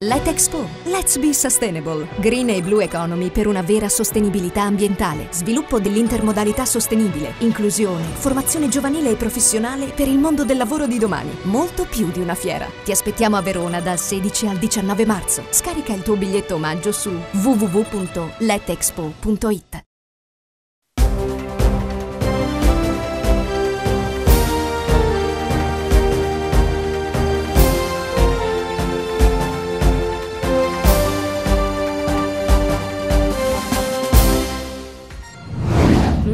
Letexpo. Let's be sustainable. Green e Blue Economy per una vera sostenibilità ambientale, sviluppo dell'intermodalità sostenibile, inclusione, formazione giovanile e professionale per il mondo del lavoro di domani. Molto più di una fiera. Ti aspettiamo a Verona dal 16 al 19 marzo. Scarica il tuo biglietto omaggio su www.letexpo.it.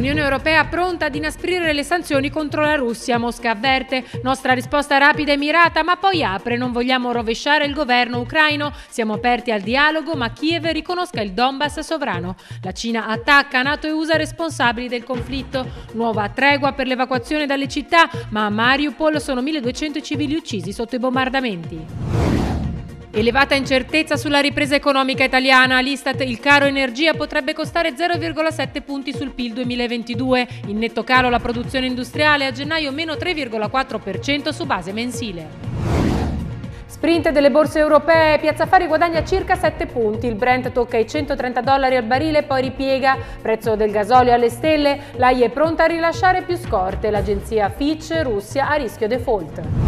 Unione Europea pronta ad inasprire le sanzioni contro la Russia, Mosca avverte. Nostra risposta rapida e mirata, ma poi apre. Non vogliamo rovesciare il governo ucraino. Siamo aperti al dialogo, ma Kiev riconosca il Donbass sovrano. La Cina attacca NATO e USA responsabili del conflitto. Nuova tregua per l'evacuazione dalle città, ma a Mariupol sono 1200 civili uccisi sotto i bombardamenti. Elevata incertezza sulla ripresa economica italiana, l'Istat il caro energia potrebbe costare 0,7 punti sul PIL 2022. In netto calo la produzione industriale a gennaio meno 3,4% su base mensile. Sprint delle borse europee, Piazza Fari guadagna circa 7 punti, il Brent tocca i 130 dollari al barile e poi ripiega, prezzo del gasolio alle stelle, l'AI è pronta a rilasciare più scorte, l'agenzia Fitch Russia a rischio default.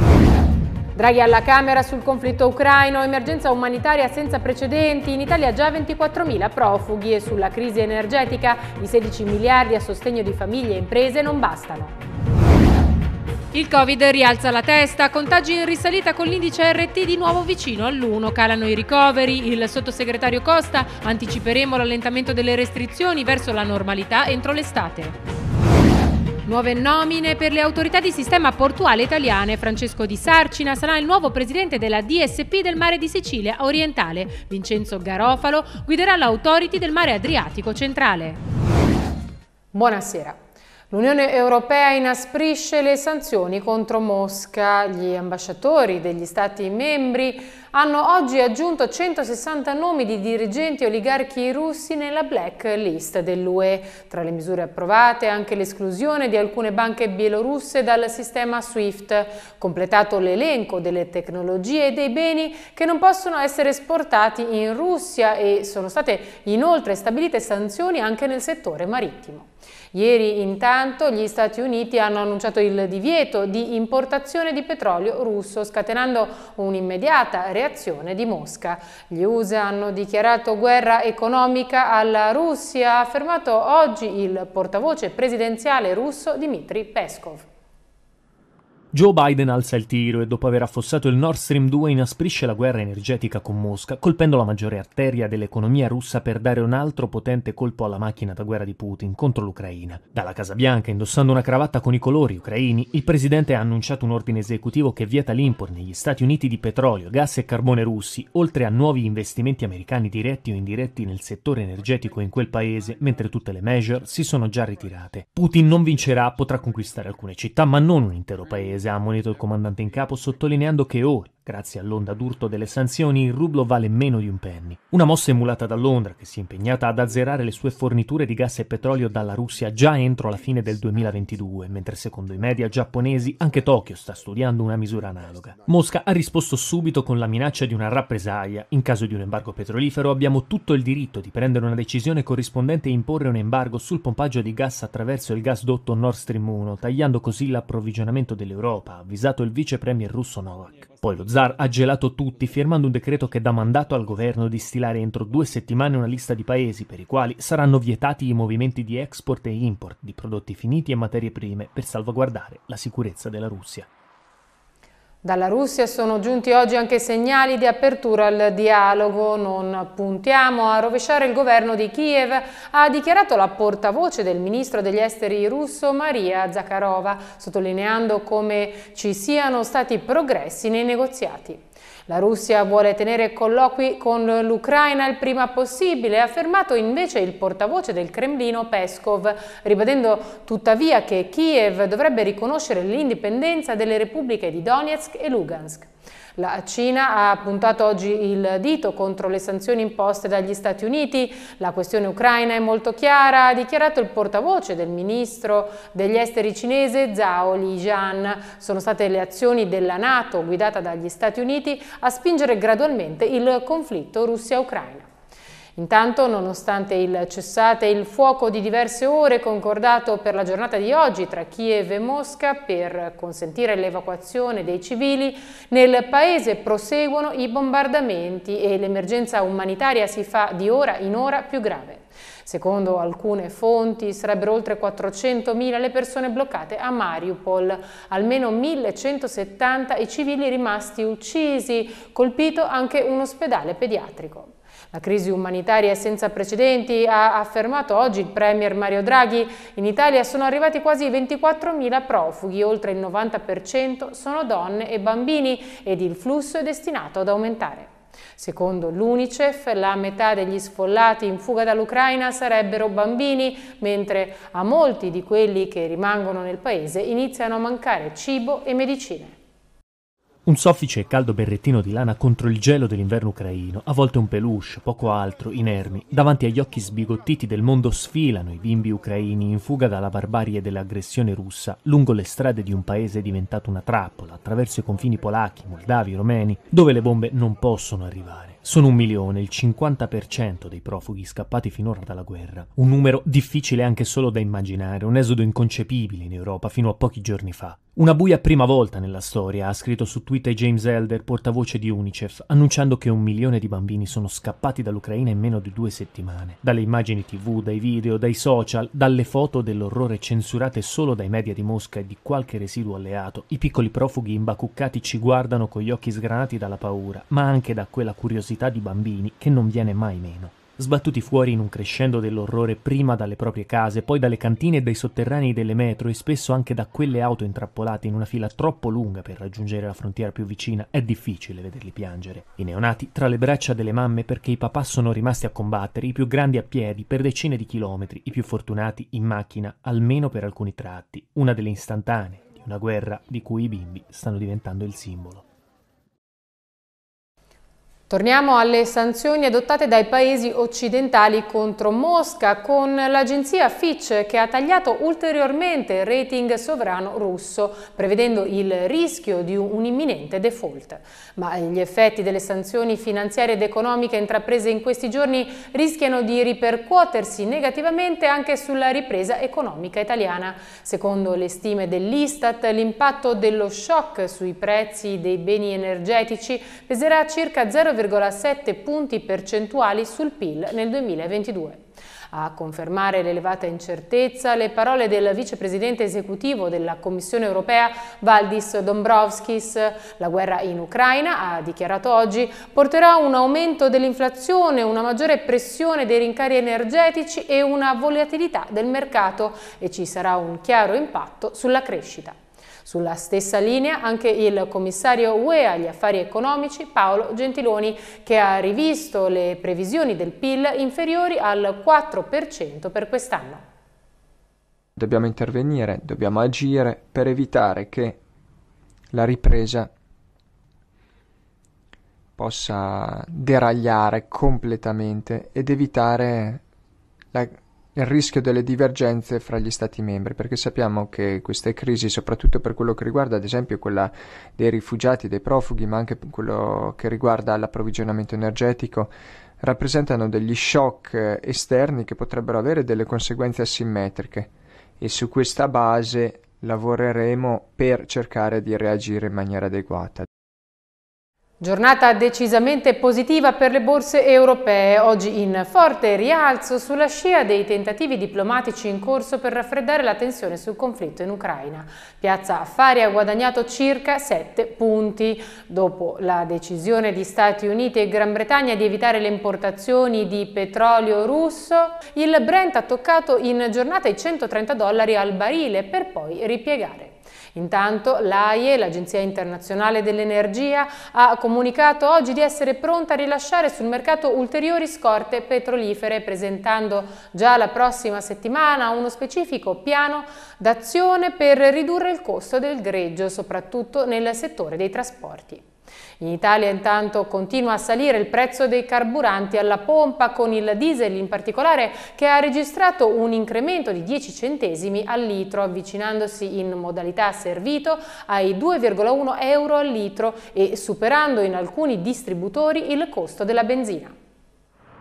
Draghi alla Camera sul conflitto ucraino, emergenza umanitaria senza precedenti, in Italia già 24.000 profughi e sulla crisi energetica i 16 miliardi a sostegno di famiglie e imprese non bastano. Il Covid rialza la testa, contagi in risalita con l'indice RT di nuovo vicino all'1, calano i ricoveri, il sottosegretario Costa anticiperemo l'allentamento delle restrizioni verso la normalità entro l'estate. Nuove nomine per le autorità di sistema portuale italiane. Francesco Di Sarcina sarà il nuovo presidente della DSP del mare di Sicilia orientale. Vincenzo Garofalo guiderà l'autority del mare Adriatico centrale. Buonasera. L'Unione Europea inasprisce le sanzioni contro Mosca. Gli ambasciatori degli Stati membri hanno oggi aggiunto 160 nomi di dirigenti oligarchi russi nella blacklist dell'UE. Tra le misure approvate anche l'esclusione di alcune banche bielorusse dal sistema SWIFT, completato l'elenco delle tecnologie e dei beni che non possono essere esportati in Russia e sono state inoltre stabilite sanzioni anche nel settore marittimo. Ieri intanto gli Stati Uniti hanno annunciato il divieto di importazione di petrolio russo, scatenando un'immediata reazione di Mosca. Gli USA hanno dichiarato guerra economica alla Russia, ha affermato oggi il portavoce presidenziale russo Dmitry Peskov. Joe Biden alza il tiro e dopo aver affossato il Nord Stream 2 inasprisce la guerra energetica con Mosca, colpendo la maggiore arteria dell'economia russa per dare un altro potente colpo alla macchina da guerra di Putin contro l'Ucraina. Dalla Casa Bianca, indossando una cravatta con i colori ucraini, il presidente ha annunciato un ordine esecutivo che vieta l'import negli Stati Uniti di petrolio, gas e carbone russi, oltre a nuovi investimenti americani diretti o indiretti nel settore energetico in quel paese, mentre tutte le measure si sono già ritirate. Putin non vincerà, potrà conquistare alcune città, ma non un intero paese Paese, ha ammonito il comandante in capo sottolineando che ora oh, Grazie all'onda d'urto delle sanzioni il rublo vale meno di un penny. Una mossa emulata da Londra, che si è impegnata ad azzerare le sue forniture di gas e petrolio dalla Russia già entro la fine del 2022, mentre secondo i media giapponesi anche Tokyo sta studiando una misura analoga. Mosca ha risposto subito con la minaccia di una rappresaglia. In caso di un embargo petrolifero abbiamo tutto il diritto di prendere una decisione corrispondente e imporre un embargo sul pompaggio di gas attraverso il gasdotto Nord Stream 1, tagliando così l'approvvigionamento dell'Europa, ha avvisato il vice premier russo Novak. Poi lo zar ha gelato tutti firmando un decreto che dà mandato al governo di stilare entro due settimane una lista di paesi per i quali saranno vietati i movimenti di export e import di prodotti finiti e materie prime per salvaguardare la sicurezza della Russia. Dalla Russia sono giunti oggi anche segnali di apertura al dialogo, non puntiamo a rovesciare il governo di Kiev, ha dichiarato la portavoce del ministro degli esteri russo Maria Zakharova, sottolineando come ci siano stati progressi nei negoziati. La Russia vuole tenere colloqui con l'Ucraina il prima possibile, ha affermato invece il portavoce del Cremlino Peskov, ribadendo tuttavia che Kiev dovrebbe riconoscere l'indipendenza delle repubbliche di Donetsk e Lugansk. La Cina ha puntato oggi il dito contro le sanzioni imposte dagli Stati Uniti, la questione ucraina è molto chiara, ha dichiarato il portavoce del ministro degli esteri cinese Zhao Lijian. Sono state le azioni della Nato guidata dagli Stati Uniti a spingere gradualmente il conflitto Russia-Ucraina. Intanto, nonostante il cessate il fuoco di diverse ore concordato per la giornata di oggi tra Kiev e Mosca per consentire l'evacuazione dei civili, nel paese proseguono i bombardamenti e l'emergenza umanitaria si fa di ora in ora più grave. Secondo alcune fonti sarebbero oltre 400.000 le persone bloccate a Mariupol, almeno 1170 i civili rimasti uccisi, colpito anche un ospedale pediatrico. La crisi umanitaria è senza precedenti, ha affermato oggi il Premier Mario Draghi. In Italia sono arrivati quasi 24.000 profughi, oltre il 90% sono donne e bambini ed il flusso è destinato ad aumentare. Secondo l'UNICEF, la metà degli sfollati in fuga dall'Ucraina sarebbero bambini, mentre a molti di quelli che rimangono nel paese iniziano a mancare cibo e medicine. Un soffice e caldo berrettino di lana contro il gelo dell'inverno ucraino, a volte un peluche, poco altro, inermi, davanti agli occhi sbigottiti del mondo sfilano i bimbi ucraini in fuga dalla barbarie dell'aggressione russa lungo le strade di un paese diventato una trappola, attraverso i confini polacchi, moldavi, romeni, dove le bombe non possono arrivare. Sono un milione, il 50% dei profughi scappati finora dalla guerra. Un numero difficile anche solo da immaginare, un esodo inconcepibile in Europa fino a pochi giorni fa. Una buia prima volta nella storia, ha scritto su Twitter James Elder, portavoce di UNICEF, annunciando che un milione di bambini sono scappati dall'Ucraina in meno di due settimane. Dalle immagini tv, dai video, dai social, dalle foto dell'orrore censurate solo dai media di Mosca e di qualche residuo alleato, i piccoli profughi imbacuccati ci guardano con gli occhi sgranati dalla paura, ma anche da quella curiosità quantità di bambini che non viene mai meno. Sbattuti fuori in un crescendo dell'orrore prima dalle proprie case, poi dalle cantine e dai sotterranei delle metro e spesso anche da quelle auto intrappolate in una fila troppo lunga per raggiungere la frontiera più vicina, è difficile vederli piangere. I neonati tra le braccia delle mamme perché i papà sono rimasti a combattere, i più grandi a piedi per decine di chilometri, i più fortunati in macchina, almeno per alcuni tratti, una delle istantanee di una guerra di cui i bimbi stanno diventando il simbolo. Torniamo alle sanzioni adottate dai paesi occidentali contro Mosca con l'agenzia Fitch che ha tagliato ulteriormente il rating sovrano russo prevedendo il rischio di un imminente default. Ma gli effetti delle sanzioni finanziarie ed economiche intraprese in questi giorni rischiano di ripercuotersi negativamente anche sulla ripresa economica italiana. Secondo le stime dell'Istat l'impatto dello shock sui prezzi dei beni energetici peserà circa 0,5 0,7 punti percentuali sul PIL nel 2022. A confermare l'elevata incertezza le parole del vicepresidente esecutivo della Commissione europea Valdis Dombrovskis. La guerra in Ucraina, ha dichiarato oggi, porterà un aumento dell'inflazione, una maggiore pressione dei rincari energetici e una volatilità del mercato e ci sarà un chiaro impatto sulla crescita. Sulla stessa linea anche il commissario UE agli affari economici Paolo Gentiloni che ha rivisto le previsioni del PIL inferiori al 4% per quest'anno. Dobbiamo intervenire, dobbiamo agire per evitare che la ripresa possa deragliare completamente ed evitare la il rischio delle divergenze fra gli Stati membri, perché sappiamo che queste crisi, soprattutto per quello che riguarda ad esempio quella dei rifugiati, dei profughi, ma anche per quello che riguarda l'approvvigionamento energetico, rappresentano degli shock esterni che potrebbero avere delle conseguenze asimmetriche e su questa base lavoreremo per cercare di reagire in maniera adeguata. Giornata decisamente positiva per le borse europee, oggi in forte rialzo sulla scia dei tentativi diplomatici in corso per raffreddare la tensione sul conflitto in Ucraina. Piazza Affari ha guadagnato circa 7 punti. Dopo la decisione di Stati Uniti e Gran Bretagna di evitare le importazioni di petrolio russo, il Brent ha toccato in giornata i 130 dollari al barile per poi ripiegare. Intanto l'AIE, l'Agenzia Internazionale dell'Energia, ha comunicato oggi di essere pronta a rilasciare sul mercato ulteriori scorte petrolifere, presentando già la prossima settimana uno specifico piano d'azione per ridurre il costo del greggio, soprattutto nel settore dei trasporti. In Italia intanto continua a salire il prezzo dei carburanti alla pompa con il diesel in particolare che ha registrato un incremento di 10 centesimi al litro avvicinandosi in modalità servito ai 2,1 euro al litro e superando in alcuni distributori il costo della benzina.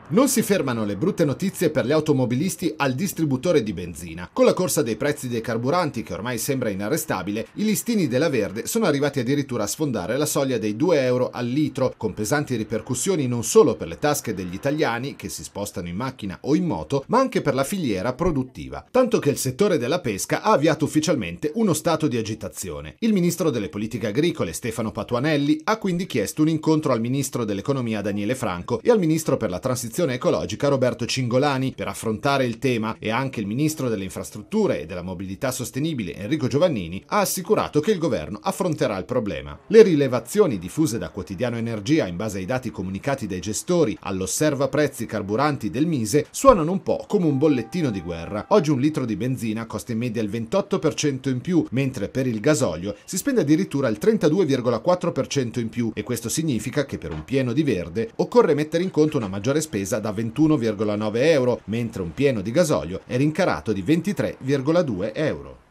Non si fermano le brutte notizie per gli automobilisti al distributore di benzina. Con la corsa dei prezzi dei carburanti, che ormai sembra inarrestabile, i listini della Verde sono arrivati addirittura a sfondare la soglia dei 2 euro al litro, con pesanti ripercussioni non solo per le tasche degli italiani che si spostano in macchina o in moto, ma anche per la filiera produttiva. Tanto che il settore della pesca ha avviato ufficialmente uno stato di agitazione. Il ministro delle politiche agricole, Stefano Patuanelli, ha quindi chiesto un incontro al ministro dell'economia Daniele Franco e al ministro per la transizione transizione ecologica Roberto Cingolani per affrontare il tema e anche il ministro delle infrastrutture e della mobilità sostenibile Enrico Giovannini ha assicurato che il governo affronterà il problema. Le rilevazioni diffuse da Quotidiano Energia in base ai dati comunicati dai gestori all'osserva prezzi carburanti del Mise suonano un po' come un bollettino di guerra. Oggi un litro di benzina costa in media il 28% in più, mentre per il gasolio si spende addirittura il 32,4% in più e questo significa che per un pieno di verde occorre mettere in conto una maggiore spesa scesa da 21,9 euro, mentre un pieno di gasolio è rincarato di 23,2 euro.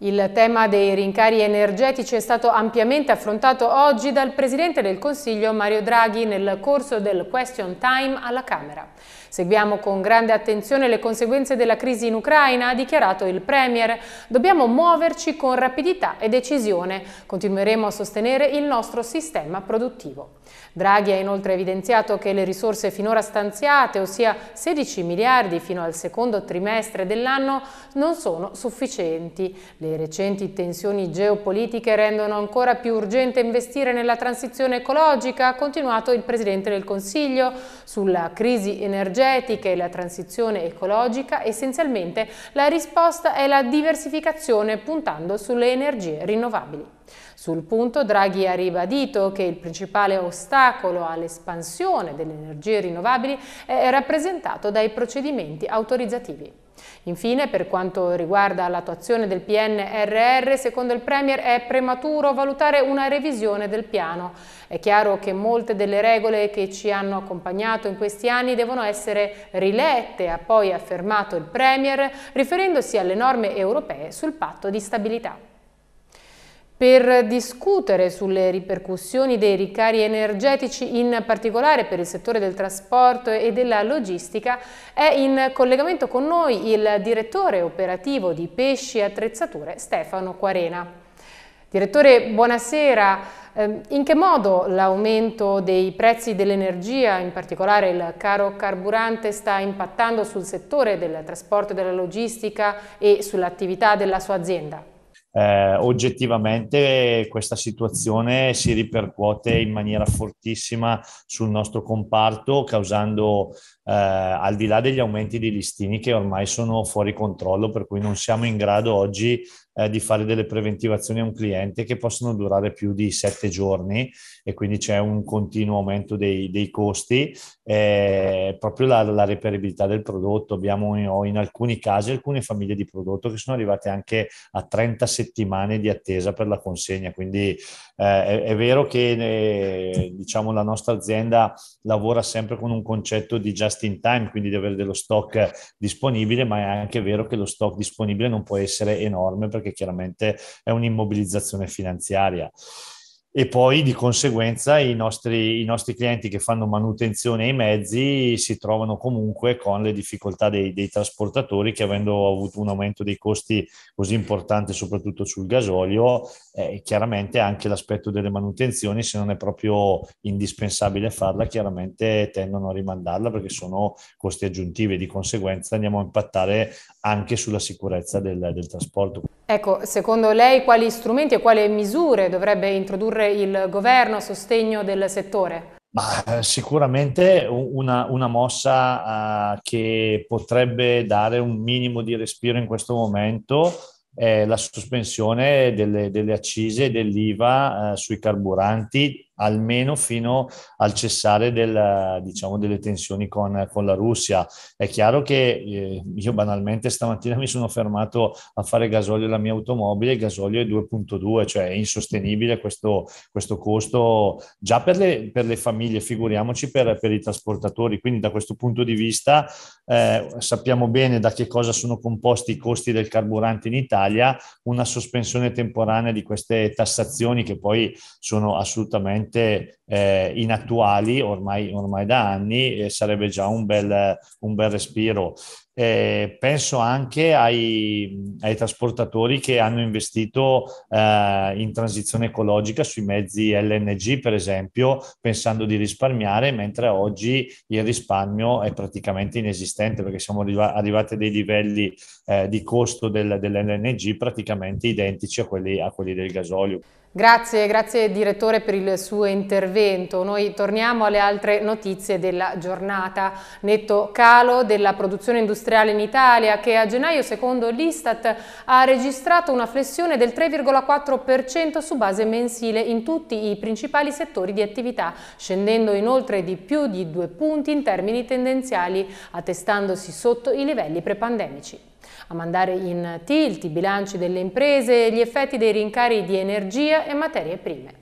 Il tema dei rincari energetici è stato ampiamente affrontato oggi dal Presidente del Consiglio Mario Draghi nel corso del Question Time alla Camera. Seguiamo con grande attenzione le conseguenze della crisi in Ucraina, ha dichiarato il Premier. Dobbiamo muoverci con rapidità e decisione. Continueremo a sostenere il nostro sistema produttivo. Draghi ha inoltre evidenziato che le risorse finora stanziate, ossia 16 miliardi fino al secondo trimestre dell'anno, non sono sufficienti. Le le recenti tensioni geopolitiche rendono ancora più urgente investire nella transizione ecologica, ha continuato il Presidente del Consiglio. Sulla crisi energetica e la transizione ecologica essenzialmente la risposta è la diversificazione puntando sulle energie rinnovabili. Sul punto Draghi ha ribadito che il principale ostacolo all'espansione delle energie rinnovabili è rappresentato dai procedimenti autorizzativi. Infine, per quanto riguarda l'attuazione del PNRR, secondo il Premier è prematuro valutare una revisione del piano. È chiaro che molte delle regole che ci hanno accompagnato in questi anni devono essere rilette, ha poi affermato il Premier, riferendosi alle norme europee sul patto di stabilità per discutere sulle ripercussioni dei ricari energetici, in particolare per il settore del trasporto e della logistica, è in collegamento con noi il direttore operativo di Pesci e Attrezzature Stefano Quarena. Direttore, buonasera. Ehm, in che modo l'aumento dei prezzi dell'energia, in particolare il caro carburante, sta impattando sul settore del trasporto e della logistica e sull'attività della sua azienda? eh, oggettivamente questa situazione si ripercuote in maniera fortissima sul nostro comparto, causando eh, al di là degli aumenti di listini che ormai sono fuori controllo, per cui non siamo in grado oggi eh, di fare delle preventivazioni a un cliente che possono durare più di sette giorni e quindi c'è un continuo aumento dei, dei costi, eh, proprio la, la, reperibilità del prodotto. Abbiamo in, in alcuni casi alcune famiglie di prodotto che sono arrivate anche a 30 settimane di attesa per la consegna, quindi eh, è, è, vero che eh, diciamo, la nostra azienda lavora sempre con un concetto di just just in time, quindi di avere dello stock disponibile, ma è anche vero che lo stock disponibile non può essere enorme perché chiaramente è un'immobilizzazione finanziaria e poi di conseguenza i nostri, i nostri, clienti che fanno manutenzione ai mezzi si trovano comunque con le difficoltà dei, dei, trasportatori che avendo avuto un aumento dei costi così importante soprattutto sul gasolio, eh, chiaramente anche l'aspetto delle manutenzioni se non è proprio indispensabile farla, chiaramente tendono a rimandarla perché sono costi aggiuntivi e di conseguenza andiamo a impattare anche sulla sicurezza del, del trasporto. Ecco, secondo lei quali strumenti e quali misure dovrebbe introdurre il governo a sostegno del settore? Ma eh, sicuramente una, una mossa uh, che potrebbe dare un minimo di respiro in questo momento è la sospensione delle, delle accise dell'IVA uh, sui carburanti almeno fino al cessare del, diciamo, delle tensioni con, con, la Russia. È chiaro che eh, io banalmente stamattina mi sono fermato a fare gasolio la mia automobile, il gasolio è 2.2, cioè è insostenibile questo, questo costo già per le, per le famiglie, figuriamoci per, per, i trasportatori. Quindi da questo punto di vista eh, sappiamo bene da che cosa sono composti i costi del carburante in Italia, una sospensione temporanea di queste tassazioni che poi sono assolutamente assolutamente eh, inattuali ormai, ormai, da anni e sarebbe già un bel, un bel respiro. Eh, penso anche ai, ai, trasportatori che hanno investito eh, in transizione ecologica sui mezzi LNG, per esempio, pensando di risparmiare, mentre oggi il risparmio è praticamente inesistente perché siamo arriva- arrivati a dei livelli eh, di costo del, dell'LNG praticamente identici a quelli, a quelli del gasolio. Grazie, grazie direttore per il suo intervento. Noi torniamo alle altre notizie della giornata. Netto calo della produzione industriale in Italia che a gennaio secondo l'Istat ha registrato una flessione del 3,4% su base mensile in tutti i principali settori di attività, scendendo inoltre di più di due punti in termini tendenziali, attestandosi sotto i livelli prepandemici a mandare in tilt i bilanci delle imprese e gli effetti dei rincari di energia e materie prime.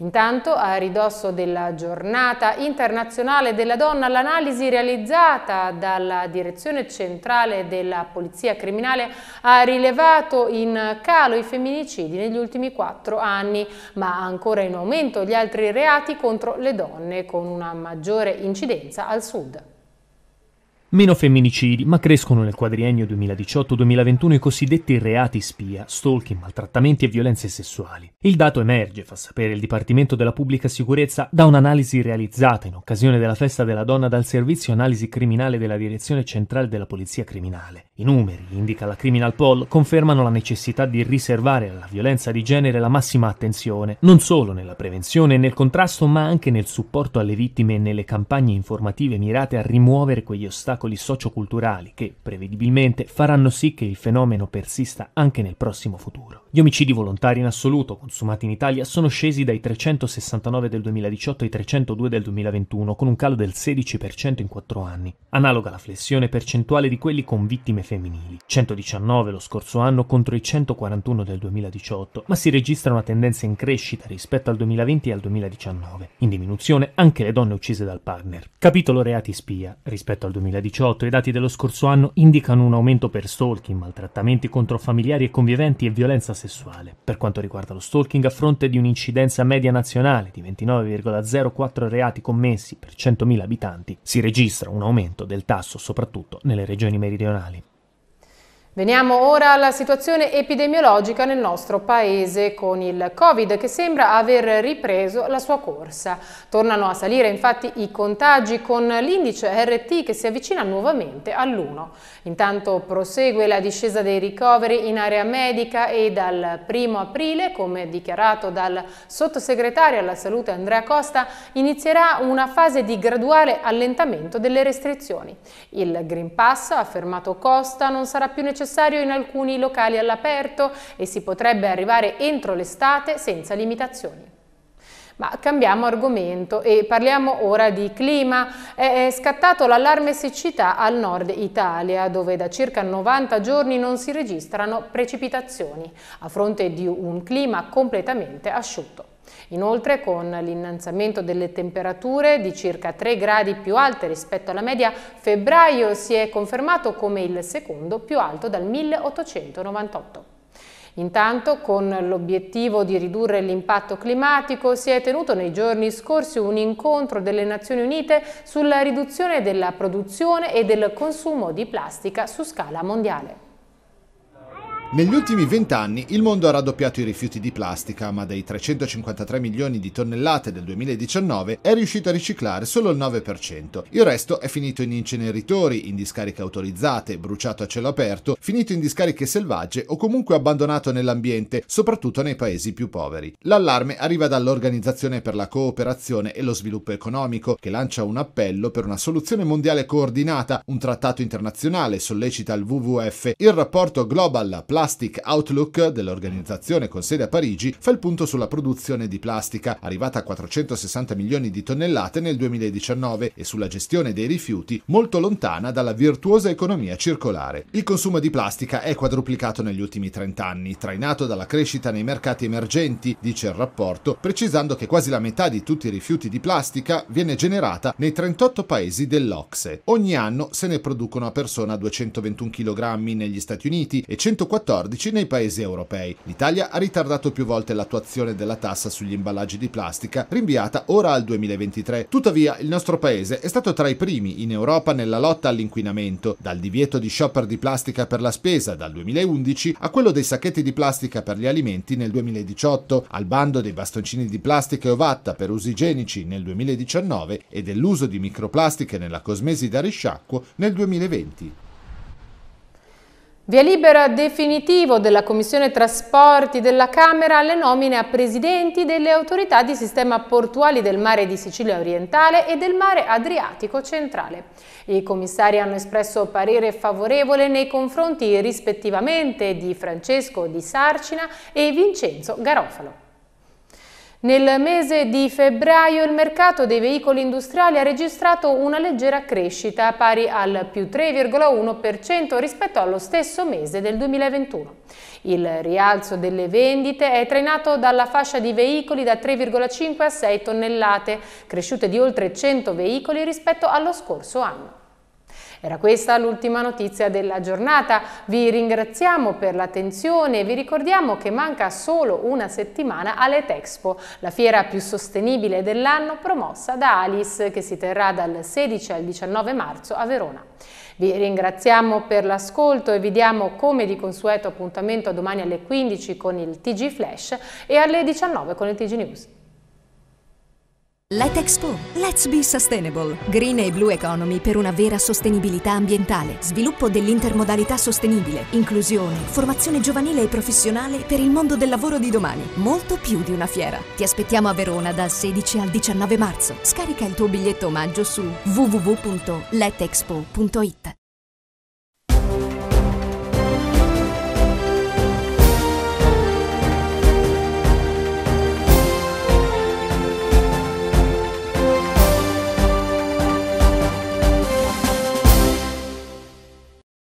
Intanto, a ridosso della giornata internazionale della donna, l'analisi realizzata dalla Direzione Centrale della Polizia Criminale ha rilevato in calo i femminicidi negli ultimi quattro anni, ma ancora in aumento gli altri reati contro le donne, con una maggiore incidenza al sud. Meno femminicidi, ma crescono nel quadriennio 2018-2021 i cosiddetti reati spia, stalking, maltrattamenti e violenze sessuali. Il dato emerge, fa sapere il Dipartimento della Pubblica Sicurezza, da un'analisi realizzata in occasione della festa della donna dal Servizio Analisi Criminale della Direzione Centrale della Polizia Criminale. I numeri, indica la Criminal Poll, confermano la necessità di riservare alla violenza di genere la massima attenzione, non solo nella prevenzione e nel contrasto, ma anche nel supporto alle vittime e nelle campagne informative mirate a rimuovere quegli ostacoli ostacoli socioculturali che, prevedibilmente, faranno sì che il fenomeno persista anche nel prossimo futuro. Gli omicidi volontari in assoluto consumati in Italia sono scesi dai 369 del 2018 ai 302 del 2021, con un calo del 16% in 4 anni, analoga la flessione percentuale di quelli con vittime femminili, 119 lo scorso anno contro i 141 del 2018, ma si registra una tendenza in crescita rispetto al 2020 e al 2019, in diminuzione anche le donne uccise dal partner. Capitolo reati spia rispetto al 2019 2018 i dati dello scorso anno indicano un aumento per stalking, maltrattamenti contro familiari e conviventi e violenza sessuale. Per quanto riguarda lo stalking, a fronte di un'incidenza media nazionale di 29,04 reati commessi per 100.000 abitanti, si registra un aumento del tasso soprattutto nelle regioni meridionali. Veniamo ora alla situazione epidemiologica nel nostro paese con il Covid che sembra aver ripreso la sua corsa. Tornano a salire infatti i contagi con l'indice RT che si avvicina nuovamente all'1. Intanto prosegue la discesa dei ricoveri in area medica e dal 1 aprile, come dichiarato dal sottosegretario alla salute Andrea Costa, inizierà una fase di graduale allentamento delle restrizioni. Il Green Pass, ha affermato Costa, non sarà più necessario necessario in alcuni locali all'aperto e si potrebbe arrivare entro l'estate senza limitazioni. Ma cambiamo argomento e parliamo ora di clima. È scattato l'allarme siccità al nord Italia, dove da circa 90 giorni non si registrano precipitazioni, a fronte di un clima completamente asciutto. Inoltre con l'innalzamento delle temperature di circa 3 gradi più alte rispetto alla media, febbraio si è confermato come il secondo più alto dal 1898. Intanto, con l'obiettivo di ridurre l'impatto climatico, si è tenuto nei giorni scorsi un incontro delle Nazioni Unite sulla riduzione della produzione e del consumo di plastica su scala mondiale. Negli ultimi vent'anni il mondo ha raddoppiato i rifiuti di plastica, ma dei 353 milioni di tonnellate del 2019 è riuscito a riciclare solo il 9%. Il resto è finito in inceneritori, in discariche autorizzate, bruciato a cielo aperto, finito in discariche selvagge o comunque abbandonato nell'ambiente, soprattutto nei paesi più poveri. L'allarme arriva dall'Organizzazione per la cooperazione e lo sviluppo economico, che lancia un appello per una soluzione mondiale coordinata, un trattato internazionale sollecita il WWF, il rapporto Global Plastica Plastic Outlook dell'organizzazione con sede a Parigi fa il punto sulla produzione di plastica, arrivata a 460 milioni di tonnellate nel 2019, e sulla gestione dei rifiuti, molto lontana dalla virtuosa economia circolare. Il consumo di plastica è quadruplicato negli ultimi 30 anni, trainato dalla crescita nei mercati emergenti, dice il rapporto, precisando che quasi la metà di tutti i rifiuti di plastica viene generata nei 38 paesi dell'Ocse. Ogni anno se ne producono a persona 221 kg negli Stati Uniti e 114 2014 nei paesi europei. L'Italia ha ritardato più volte l'attuazione della tassa sugli imballaggi di plastica, rinviata ora al 2023. Tuttavia, il nostro paese è stato tra i primi in Europa nella lotta all'inquinamento, dal divieto di shopper di plastica per la spesa dal 2011 a quello dei sacchetti di plastica per gli alimenti nel 2018, al bando dei bastoncini di plastica e ovatta per usi igienici nel 2019 e dell'uso di microplastiche nella cosmesi da risciacquo nel 2020. Via libera definitivo della Commissione Trasporti della Camera alle nomine a presidenti delle autorità di sistema portuali del mare di Sicilia orientale e del mare Adriatico centrale. I commissari hanno espresso parere favorevole nei confronti rispettivamente di Francesco Di Sarcina e Vincenzo Garofalo. Nel mese di febbraio il mercato dei veicoli industriali ha registrato una leggera crescita pari al più 3,1% rispetto allo stesso mese del 2021. Il rialzo delle vendite è trainato dalla fascia di veicoli da 3,5 a 6 tonnellate, cresciute di oltre 100 veicoli rispetto allo scorso anno. Era questa l'ultima notizia della giornata. Vi ringraziamo per l'attenzione e vi ricordiamo che manca solo una settimana all'Etexpo, la fiera più sostenibile dell'anno promossa da Alice che si terrà dal 16 al 19 marzo a Verona. Vi ringraziamo per l'ascolto e vi diamo come di consueto appuntamento domani alle 15 con il TG Flash e alle 19 con il TG News. Letexpo. Let's be sustainable. Green e Blue Economy per una vera sostenibilità ambientale, sviluppo dell'intermodalità sostenibile, inclusione, formazione giovanile e professionale per il mondo del lavoro di domani. Molto più di una fiera. Ti aspettiamo a Verona dal 16 al 19 marzo. Scarica il tuo biglietto omaggio su www.letexpo.it.